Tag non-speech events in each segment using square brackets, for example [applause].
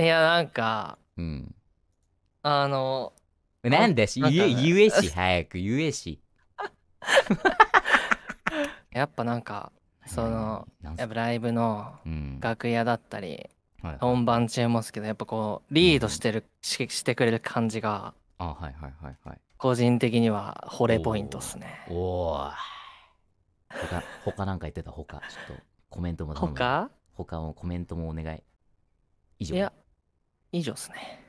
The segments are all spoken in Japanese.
いや、なんか、うん。あの、なんだし、ゆ、ゆえし、早く、ゆえし。[laughs] やっぱなんか、その、やっぱライブの楽屋だったり、本番中もですけど、やっぱこう、リードしてる、ししてくれる感じが、あ、はいはいはいはい。個人的には惚れポイントっすね。おお。他、他なんか言ってた他、ちょっとコメントも頼む。他他をコメントもお願い。以上。いや、以上ですね。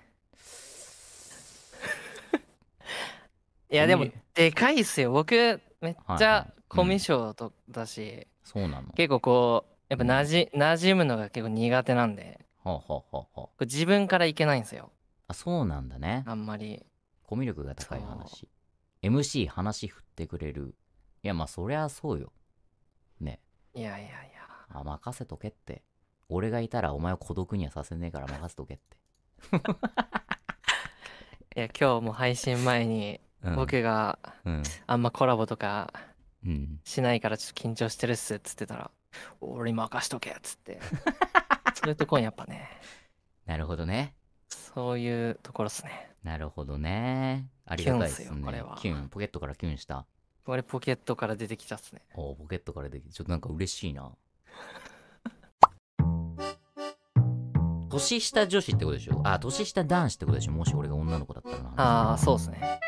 いやでもでかいっすよ僕めっちゃコミュ障とだし、そうなの結構こうやっぱなじ、うん、馴染むのが結構苦手なんで、ほうほうほう。自分からいけないんですよあそうなんだねあんまりコミュ力が高い話 MC 話振ってくれるいやまあそりゃそうよねいやいやいやあ任せとけって俺がいたらお前を孤独にはさせねえから任せとけっていや今日も配信前に僕があんまコラボとかしないからちょっと緊張してるっすっつってたら「俺に任しとけ」っつって [laughs] そういうとこにやっぱねなるほどねそういうところっすねなるほどねありがたいですキュンすよこれはキュンポケットからキュンした俺ポケットから出てきたっすねおポケットからてきちょっとなんか嬉しいな年下女子ってことでしょあ、年下男子ってことでしょもし俺が女の子だったらな。ああ、そうっすね。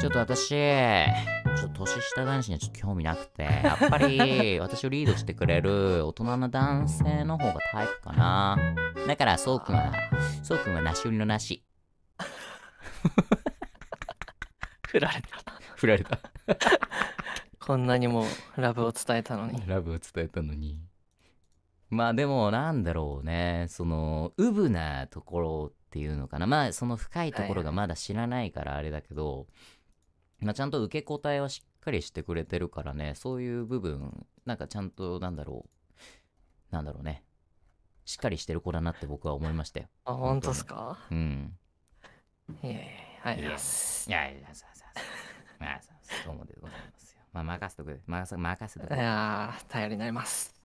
ちょっと私、ちょっと年下男子にはちょっと興味なくて、やっぱり [laughs] 私をリードしてくれる大人の男性の方がタイプかな。だから、そうくんは、そうくんはなし売りのなし。[laughs] 振られた。[laughs] 振られた。こんなにもラブを伝えたのに。ラブを伝えたのに。まあでもなんだろうねそのうぶなところっていうのかなまあその深いところがまだ知らないからあれだけど、まあ、ちゃんと受け答えはしっかりしてくれてるからねそういう部分なんかちゃんとなんだろうなんだろうねしっかりしてる子だなって僕は思いましたよ。あ本当ですかうんいやいやはいいやいやいやいやいやまあそう思うでございますよまあ任せとく任せとくいやー頼りになります